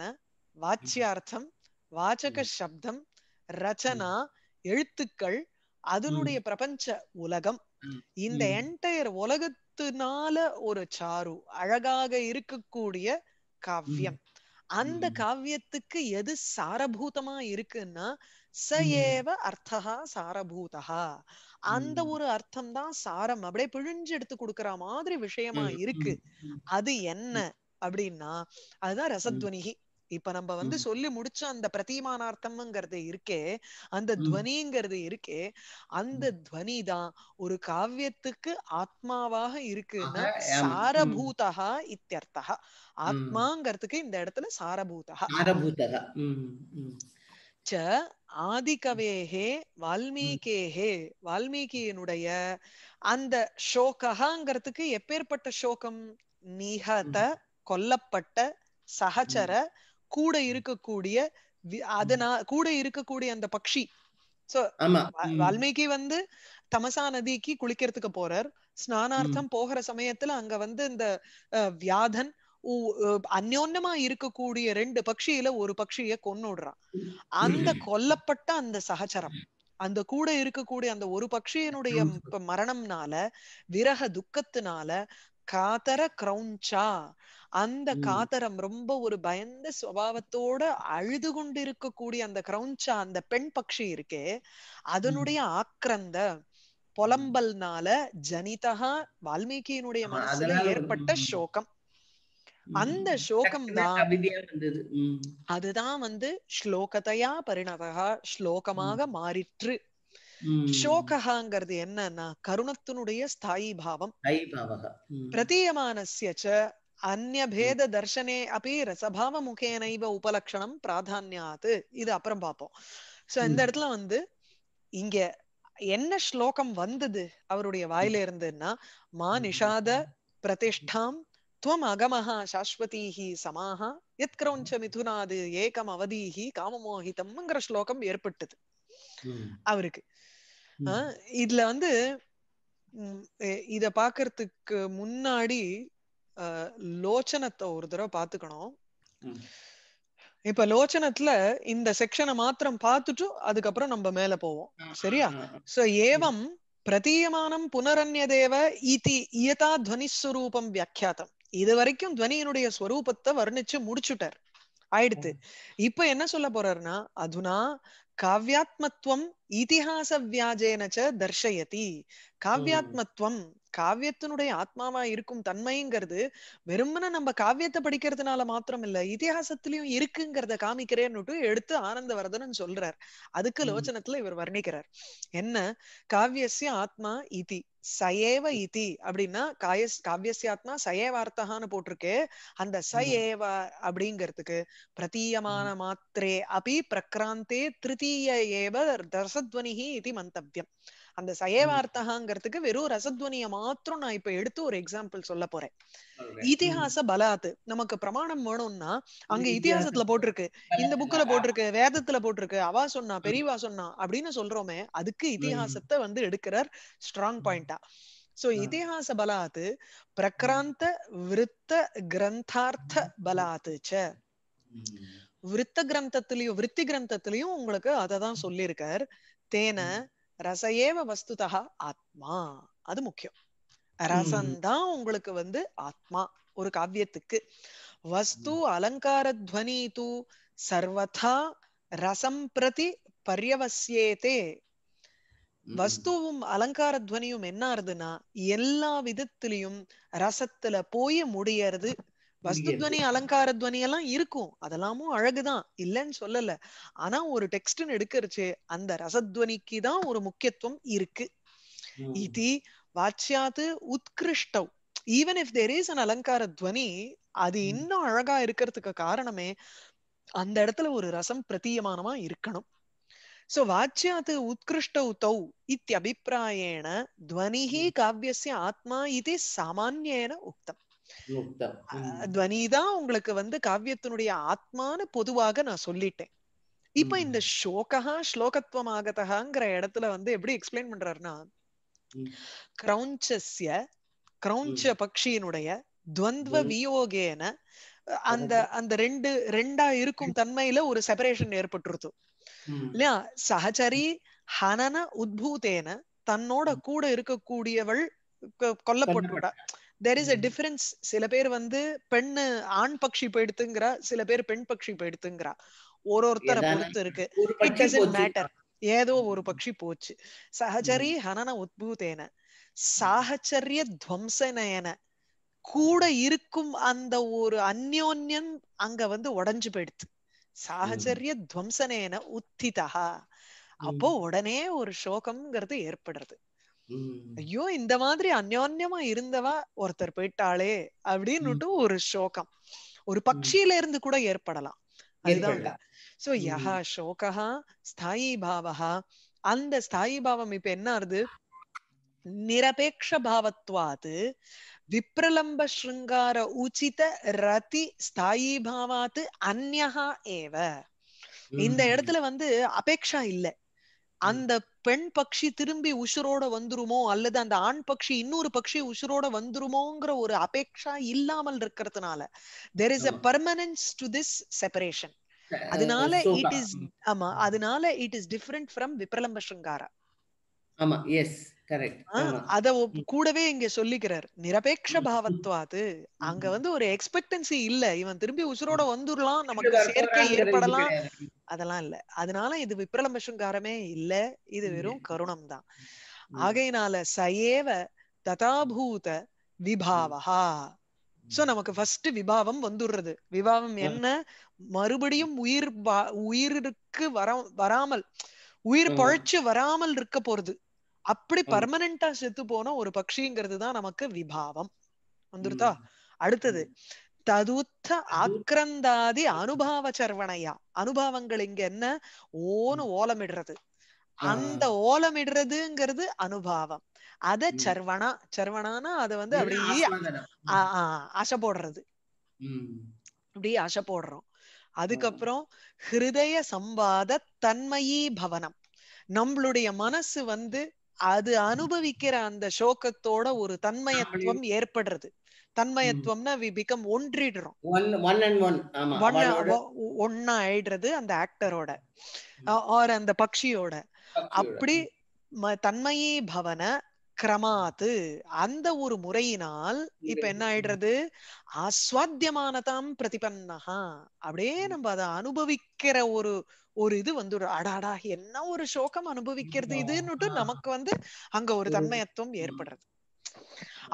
வாச்சியார்த்தம் வாச்சக சப்தம் ரச்சனா எழுத்துக்கள் அதனுடைய பிரபஞ்ச உலகம் இந்த என்டையர் உலகத்தினால ஒரு சாரு அழகாக இருக்கக்கூடிய காவியம் அந்த காவியத்துக்கு எது சாரபூதமா இருக்குன்னா ச ஏவ அர்த்தா சாரபூதா அந்த ஒரு அர்த்தம் தான் சாரம் அப்படியே பிழிஞ்சு எடுத்து கொடுக்கற மாதிரி விஷயமா இருக்கு அது என்ன அப்படின்னா அதுதான் ரசத்வனிகி இப்ப நம்ம வந்து சொல்லி முடிச்ச அந்த பிரதீமானார்த்தம்ங்கிறது இருக்கே அந்த துவனிங்கிறது இருக்கே அந்த துவனி தான் ஒரு காவியத்துக்கு ஆத்மாவாக இருக்குன்னா சாரபூதா இத்தியர்த்தா ஆத்மாங்கிறதுக்கு இந்த இடத்துல சாரபூதா ச ஆதிகவேகே வால்மீகேகே வால்மீகியினுடைய அந்த சோகங்கிறதுக்கு எப்பேற்பட்ட சோகம் நிகத கொல்லப்பட்ட சகச்சர கூட இருக்கக்கூடிய அதனா கூட இருக்கக்கூடிய அந்த பக்ஷி சோ வால்மீகி வந்து தமசா நதிக்கு குளிக்கிறதுக்கு போறார் ஸ்நானார்த்தம் போகிற சமயத்துல அங்க வந்து இந்த வியாதன் அந்யோன்யமா இருக்கக்கூடிய ரெண்டு பக்ஷியில ஒரு பக்ஷிய கொன்னுடுறான் அந்த கொல்லப்பட்ட அந்த சகச்சரம் அந்த கூட இருக்கக்கூடிய அந்த ஒரு பக்ஷியனுடைய மரணம்னால விரக துக்கத்தினால காதர கிரௌஞ்சா அந்த காதரம் ரொம்ப ஒரு பயந்த சுவாவத்தோட அழுது கொண்டு இருக்கக்கூடிய அந்த கிரௌஞ்சா அந்த பெண் பக்ஷி இருக்கே அதனுடைய ஆக்கிரந்த புலம்பல்னால ஜனிதா வால்மீகியினுடைய மனசுல ஏற்பட்ட சோகம் அந்த சோகம் தான் அதுதான் வந்து ஸ்லோகத்தையா பரிணதகா ஸ்லோகமாக மாறிற்று சோகஹாங்கிறது என்னன்னா கருணத்தினுடைய ஸ்தாயி பாவம் பிரதீயமானசிய அந்நபேத தர்சனே அப்படி ரசபாவ முகேனைவ உபலக்ஷணம் பிராதான்யாது இது அப்புறம் பார்ப்போம் சோ இந்த இடத்துல வந்து இங்க என்ன ஸ்லோகம் வந்தது அவருடைய வாயில இருந்துன்னா மா நிஷாத பிரதிஷ்டாம் துவம் அகமஹா சாஸ்வதீஹி சமாஹா எத் கிரௌஞ்ச மிதுனாது ஏகம் அவதீஹி காமமோஹிதம்ங்கிற ஸ்லோகம் ஏற்பட்டது அவருக்கு இதுல வந்து இத பாக்குறதுக்கு முன்னாடி லோச்சனத்தை ஒரு தடவை பாத்துக்கணும் இப்ப லோச்சனத்துல இந்த செக்ஷனை மாத்திரம் பார்த்துட்டு அதுக்கப்புறம் நம்ம மேல போவோம் சரியா சோ ஏவம் பிரதீயமானம் புனரன்யதேவ இதி இயதா துவனிஸ்வரூபம் வியாக்கியாத்தம் இது வரைக்கும் துவனியினுடைய ஸ்வரூபத்தை வர்ணிச்சு முடிச்சுட்டார் ஆயிடுத்து இப்ப என்ன சொல்ல போறாருன்னா அதுனா காவியாத்மத்துவம் இதிகாசவியாஜேன வியாஜேனச்ச தர்ஷயதி காவியாத்மத்துவம் காவியத்தினுடைய ஆத்மாவா இருக்கும் தன்மைங்கிறது வெறுமன நம்ம காவியத்தை படிக்கிறதுனால மாத்திரம் இல்ல இதிகாசத்திலயும் இருக்குங்கிறத காமிக்கிறேன்னு எடுத்து ஆனந்தவர்தனன் சொல்றார் அதுக்கு லோச்சனத்துல இவர் வர்ணிக்கிறார் என்ன காவியசிய ஆத்மா இதி சயேவ இதி அப்படின்னா காயஸ் ஆத்மா சயேவார்த்தகான்னு போட்டிருக்கே அந்த சயேவ அப்படிங்கிறதுக்கு பிரதீயமான மாத்திரே அபி பிரக்ராந்தே திருத்தீய ஏவ தர்ச ரசத்வனிஹி இது மந்தவியம் அந்த சயவார்த்தகாங்கிறதுக்கு வெறும் ரசத்வனிய மாத்திரம் நான் இப்ப எடுத்து ஒரு எக்ஸாம்பிள் சொல்ல போறேன் இதிகாச பலாத்து நமக்கு பிரமாணம் வேணும்னா அங்க இதிகாசத்துல போட்டிருக்கு இந்த புக்ல போட்டிருக்கு வேதத்துல போட்டிருக்கு அவா சொன்னா பெரியவா சொன்னா அப்படின்னு சொல்றோமே அதுக்கு இதிகாசத்தை வந்து எடுக்கிறார் ஸ்ட்ராங் பாயிண்டா சோ இதிகாச பலாத் பிரக்ராந்த விருத்த கிரந்தார்த்த பலாத் விருத்த கிரந்தத்திலையும் விருத்தி கிரந்தத்திலயும் உங்களுக்கு அதை தான் சொல்லியிருக்கார் தேன ரசையேவ வஸ்துதா ஆத்மா அது முக்கியம் ரசம்தான் உங்களுக்கு வந்து ஆத்மா ஒரு காவியத்துக்கு வஸ்து அலங்கார துவனி தூ சர்வதா ரசம் பிரதி பரியவசியேதே வஸ்துவும் அலங்கார துவனியும் என்ன ஆறுதுன்னா எல்லா விதத்திலையும் ரசத்துல போய் முடியறது வஸ்துத்வனி அலங்கார துவனி எல்லாம் இருக்கும் அதெல்லாமும் அழகுதான் இல்லைன்னு சொல்லல ஆனா ஒரு டெக்ஸ்ட்னு எடுக்கிறச்சு அந்த ரசத்வனிக்கு தான் ஒரு முக்கியத்துவம் இருக்கு இது வாட்சியாத்து உத்கிருஷ்டம் even if there is an அலங்கார துவனி அது இன்னும் அழகா இருக்கிறதுக்கு காரணமே அந்த இடத்துல ஒரு ரசம் பிரதீயமானமா இருக்கணும் சோ வாச்சியாத்து உத்கிருஷ்டௌ தௌ இத்தியபிப்பிராயேண துவனிஹி காவியஸ்ய ஆத்மா இது சாமான்யேன உக்தம் துவனி தான் உங்களுக்கு வந்து காவியத்தினுடைய ஆத்மானு பொதுவாக நான் சொல்லிட்டேன் இப்ப இந்த ஷோகா ஸ்லோகத்துவம் இடத்துல வந்து எப்படி எக்ஸ்பிளைன் பண்றாருன்னா கிரௌஞ்சஸ்ய கிரௌஞ்ச பக்ஷியினுடைய துவந்த வியோகேன அந்த அந்த ரெண்டு ரெண்டா இருக்கும் தன்மையில ஒரு செபரேஷன் ஏற்பட்டுருது இல்லையா சகச்சரி ஹனன உத்பூதேன தன்னோட கூட இருக்கக்கூடியவள் கொல்லப்பட்டுவிட்டா தெர் இஸ் அ டிஃபரன்ஸ் சில பேர் வந்து பெண்ணு ஆண் பட்சி போயிடுத்துங்கிறா சில பேர் பெண் பக்ஷி போயிடுத்துங்கிறா ஒரு ஒருத்தரை பொறுத்து இருக்கு இட் டசன்ட் மேட்டர் ஏதோ ஒரு பக்ஷி போச்சு சகஜரி ஹனன உத்பூதேன சாஹச்சரிய துவம்சனேன கூட இருக்கும் அந்த ஒரு அந்யோன்யம் அங்க வந்து உடஞ்சு போயிடுத்து சாஹச்சரிய துவம்சனேன உத்திதா அப்போ உடனே ஒரு சோகம்ங்கிறது ஏற்படுறது ஐயோ இந்த மாதிரி அந்யோன்யமா இருந்தவா ஒருத்தர் போயிட்டாளே அப்படின்னுட்டு ஒரு சோகம் ஒரு பக்ஷியில இருந்து கூட ஏற்படலாம் அதுதான் சோ யஹா சோகா ஸ்தாயி பாவகா அந்த ஸ்தாயி பாவம் இப்ப என்ன ஆறுது நிரபேஷ பாவத்வாது விப்ரலம்ப ஸ்ருங்கார உச்சித ரதி ஸ்தாயி பாவாத்து அந்யஹா ஏவ இந்த இடத்துல வந்து அபேக்ஷா இல்லை அந்த பெண் பக்ஷி திரும்பி உசுரோட வந்துருமோ அல்லது அந்த ஆண் பக்ஷி இன்னொரு பக்ஷி உசுரோட வந்துருமோங்கிற ஒரு அபேக்ஷா இல்லாமல் இருக்கிறதுனால there is a permanence to this separation அதனால இட் இஸ் ஆமா அதனால இட் இஸ் டிஃபரெண்ட் ஃப்ரம் விப்ரலம்ப சங்காரா ஆமா எஸ் அத கூடவே இங்க சொல்லிக்கிறார் நிரபேட்ச பாவத்வாது அங்க வந்து ஒரு எக்ஸ்பெக்டன்சி இல்ல இவன் திரும்பி உசுரோட வந்துடலாம் நமக்கு சேர்க்கை ஏற்படலாம் அதெல்லாம் இல்ல அதனால இது சுங்காரமே இல்ல இது வெறும் கருணம் தான் ஆகையினால சயேவ ததாபூத விபாவஹா சோ நமக்கு ஃபர்ஸ்ட் விபாவம் வந்துடுறது விபாவம் என்ன மறுபடியும் உயிர் உயிருக்கு வர வராமல் உயிர் பழச்சு வராமல் இருக்க போறது அப்படி பர்மனண்டா செத்து போன ஒரு பக்ஷிங்கிறது தான் நமக்கு விபாவம் வந்துருதா அடுத்தது ததுத்த ஆக்ரந்தாதி அனுபவ சர்வணையா அனுபவங்கள் இங்க என்ன ஓனு ஓலமிடுறது அந்த ஓலமிடுறதுங்கிறது அனுபவம் அத சர்வணா சர்வணானா அத வந்து அப்படியே ஆசை போடுறது அப்படியே ஆசை போடுறோம் அதுக்கப்புறம் ஹிருதய சம்பாத தன்மையி பவனம் நம்மளுடைய மனசு வந்து அது அனுபவிக்கிற அந்த சோகத்தோட ஒரு தன்மயத்துவம் ஏற்படுறது தன்மயத்துவம்னா வி பிகம் ஒன்றிடுறோம் ஒன்னா ஆயிடுறது அந்த ஆக்டரோட ஆர் அந்த பக்ஷியோட அப்படி தன்மயி பவன கிரமாத்து அந்த ஒரு முறையினால் இப்ப என்ன ஆயிடுறது ஆஸ்வாத்தியமானதாம் பிரதிபன்னஹா அப்படியே நம்ம அதை அனுபவிக்கிற ஒரு ஒரு இது வந்து ஒரு அடாடா என்ன ஒரு சோகம் அனுபவிக்கிறது இதுன்னுட்டு நமக்கு வந்து அங்க ஒரு தன்மையத்துவம் ஏற்படுறது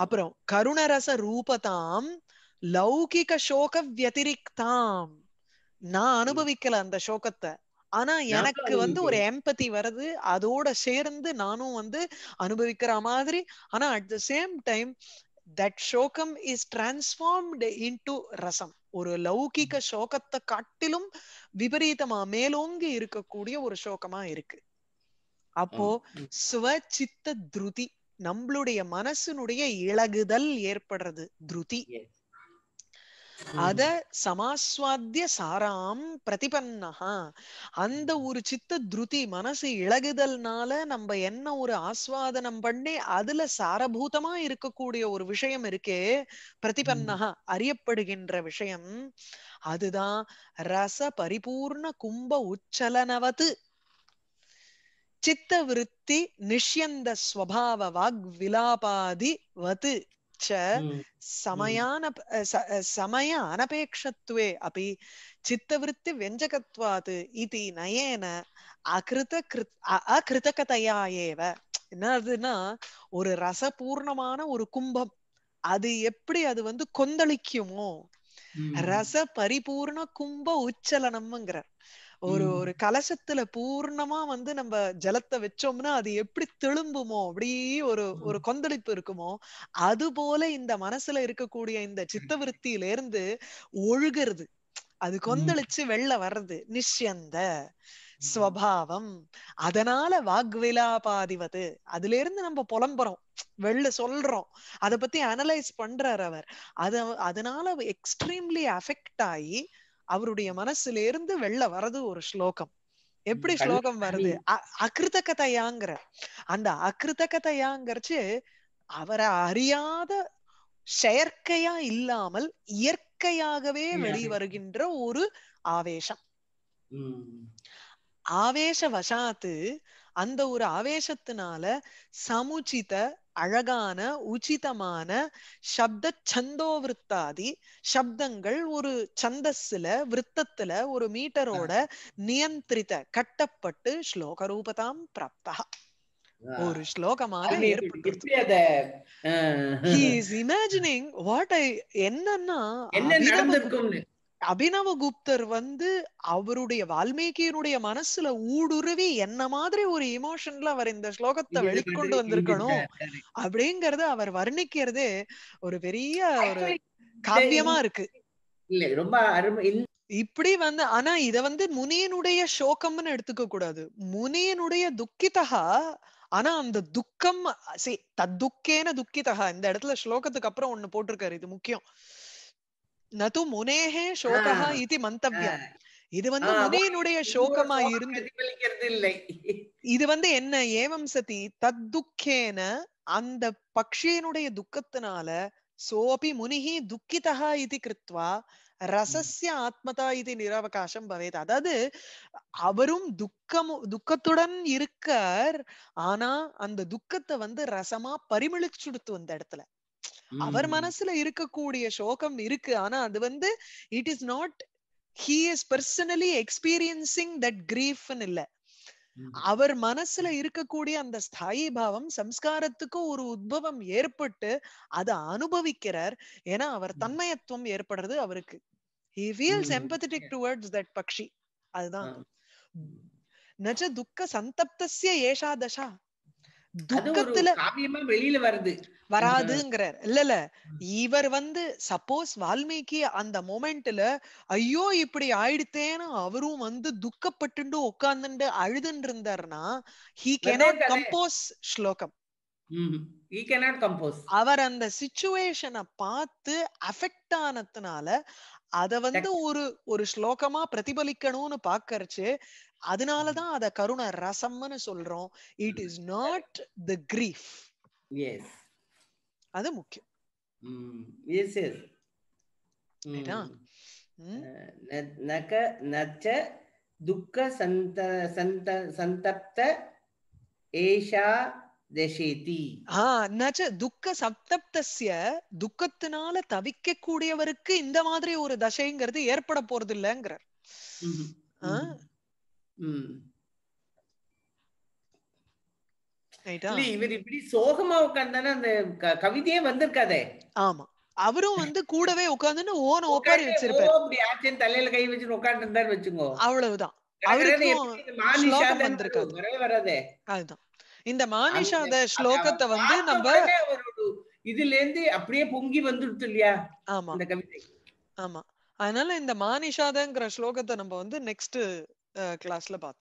அப்புறம் கருணரச ரூபதாம் லௌகிக சோக வியதிரிக்தாம் நான் அனுபவிக்கல அந்த சோகத்தை ஆனா எனக்கு வந்து ஒரு எம்பத்தி வருது அதோட சேர்ந்து நானும் வந்து அனுபவிக்கிற மாதிரி ஆனா at the same time that சோகம் இஸ் டிரான்ஸ்ஃபார்ம்டு இன்டு ரசம் ஒரு லௌகிக சோகத்தை காட்டிலும் விபரீதமா மேலோங்கி இருக்கக்கூடிய ஒரு சோகமா இருக்கு அப்போ சித்த துருதி நம்மளுடைய மனசுனுடைய இழகுதல் ஏற்படுறது துருதி அத சமாஸ்வாத்திய சாராம் பிரதிபன்னகா அந்த ஒரு சித்த துருதி மனசு இழகுதல்னால நம்ம என்ன ஒரு ஆஸ்வாதனம் பண்ணி அதுல சாரபூதமா இருக்கக்கூடிய ஒரு விஷயம் இருக்கே பிரதிபன்னகா அறியப்படுகின்ற விஷயம் அதுதான் ரச பரிபூர்ண கும்ப உச்சலனவது சித்த விருத்தி நிஷ்யந்த ஸ்வபாவ வாக் விலாபாதி வது च समयान समय अनपेक्षत्वे अपि चित्तवृत्तिव्यञ्जकत्वात् इति नयेन அகிருதகிருத் அகிருதகதையா ஏவ என்னதுன்னா ஒரு ரசபூர்ணமான ஒரு கும்பம் அது எப்படி அது வந்து கொந்தளிக்குமோ ரச பரிபூர்ண கும்ப உச்சலனம்ங்கிறார் ஒரு ஒரு கலசத்துல பூர்ணமா வந்து நம்ம ஜலத்தை வச்சோம்னா அது எப்படி திரும்புமோ அப்படியே ஒரு ஒரு கொந்தளிப்பு இருக்குமோ அது போல இந்த மனசுல இருக்கக்கூடிய இந்த விருத்தியில இருந்து ஒழுகிறது அது கொந்தளிச்சு வெள்ள வர்றது நிஷ்யந்த ஸ்வபாவம் அதனால பாதிவது அதுல இருந்து நம்ம புலம்புறோம் வெளில சொல்றோம் அத பத்தி அனலைஸ் பண்றார் அவர் அது அதனால எக்ஸ்ட்ரீம்லி அஃபெக்ட் ஆகி அவருடைய மனசுல இருந்து வெளில வர்றது ஒரு ஸ்லோகம் எப்படி ஸ்லோகம் வருது அகிருத்த கதையாங்கிற அந்த அகிருத்த கதையாங்கிறச்சு அவரை அறியாத செயற்கையா இல்லாமல் இயற்கையாகவே வெளிவருகின்ற ஒரு ஆவேசம் ஆவேச வசாத்து அந்த ஒரு ஆவேசத்தினால சமுச்சித அழகான உச்சிதமான சப்த சந்தோவிருத்தாதி சப்தங்கள் ஒரு சந்தஸ்ல விருத்தத்துல ஒரு மீட்டரோட நியந்திரித்த கட்டப்பட்டு ஸ்லோக ரூபதாம் பிராப்தா ஒரு ஸ்லோகமாக ஏற்பட்டு இமேஜினிங் வாட் ஐ என்னன்னா என்ன நடந்திருக்கும்னு குப்தர் வந்து அவருடைய வால்மீகியினுடைய மனசுல ஊடுருவி என்ன மாதிரி ஒரு இமோஷன்ல அவர் இந்த ஸ்லோகத்தை வெளிக்கொண்டு வந்திருக்கணும் அப்படிங்கறத அவர் வர்ணிக்கிறது ஒரு பெரிய ஒரு காவியமா இருக்கு இல்ல ரொம்ப அருமை இப்படி வந்து ஆனா இத வந்து முனியனுடைய சோகம்னு எடுத்துக்க கூடாது முனியனுடைய துக்கிதகா ஆனா அந்த துக்கம் சரி துக்கேன துக்கிதகா இந்த இடத்துல ஸ்லோகத்துக்கு அப்புறம் ஒண்ணு போட்டிருக்காரு இது முக்கியம் நது து முனேக சோகா இது மந்தவியம் இது வந்து முனியினுடைய சோகமா இருந்து இது வந்து என்ன ஏவம் சதி தத்துக்கேன அந்த பக்ஷியனுடைய துக்கத்தினால சோபி முனிஹி துக்கிதா இது கிருத்வா ரசசிய ஆத்மதா இது நிரவகாசம் பவேத் அதாவது அவரும் துக்கம் துக்கத்துடன் இருக்கார் ஆனா அந்த துக்கத்தை வந்து ரசமா பரிமளிச்சுடுத்து அந்த இடத்துல அவர் மனசுல இருக்கக்கூடிய சோகம் இருக்கு ஆனா அது வந்து it is not he is personally experiencing that கிரீஃப்னு இல்ல அவர் மனசுல இருக்கக்கூடிய அந்த ஸ்தாயி பாவம் சம்ஸ்காரத்துக்கு ஒரு உத்பவம் ஏற்பட்டு அதை அனுபவிக்கிறார் ஏன்னா அவர் தன்மயத்துவம் ஏற்படுறது அவருக்கு he feels empathic towards that பக்ஷி அதுதான் நஜ துக்க சந்தப்தசிய ஏஷா தஷா துக்கத்துல காவியமா வெளியில வருது வராதுங்கிறார் இல்ல இல்ல இவர் வந்து சப்போஸ் வால்மீகி அந்த மொமெண்ட்ல ஐயோ இப்படி ஆயிடுத்தேன்னு அவரும் வந்து துக்கப்பட்டு உட்கார்ந்துட்டு அழுதுன்னு இருந்தார்னா ஹீ கேனாட் கம்போஸ் ஸ்லோகம் அவர் அந்த சிச்சுவேஷனை பார்த்து அஃபெக்ட் ஆனதுனால அத வந்து ஒரு ஒரு ஸ்லோகமா பிரதிபலிக்கணும்னு பாக்கறச்சு அதனாலதான் அத கருண ரசம்னு சொல்றோம் it is not the grief அது முக்கியம் எஸ் எஸ் நக நச்ச துக்க சந்த சந்த சந்தப்த ஏஷா தேசேதி ஆஹ் என்னாச்சு துக்க சப்தப்தஸ்ய துக்கத்தினால தவிக்க கூடியவருக்கு இந்த மாதிரி ஒரு தசைங்கிறது ஏற்பட போறது இல்லைங்கிறார் இவர் இப்படி சோகமா உட்கார்ந்தானே அந்த கவிதையே வந்திருக்காதே ஆமா அவரும் வந்து கூடவே உட்கார்ந்துன்னு ஓன ஒப்பாரி வச்சிருப்பாரு அப்படி ஆச்சன் தலையில கை வச்சு உட்கார்ந்து இருந்தாரு வச்சுக்கோ அவ்வளவுதான் அவருக்கும் வந்திருக்காது அதுதான் இந்த மானிஷாத ஸ்லோகத்தை வந்து நம்ம இதுல இருந்து அப்படியே பொங்கி வந்துடுச்சு இல்லையா ஆமா இந்த கவிதை ஆமா அதனால இந்த மானிஷாதங்கிற ஸ்லோகத்தை நம்ம வந்து நெக்ஸ்ட் கிளாஸ்ல பார்த்தோம்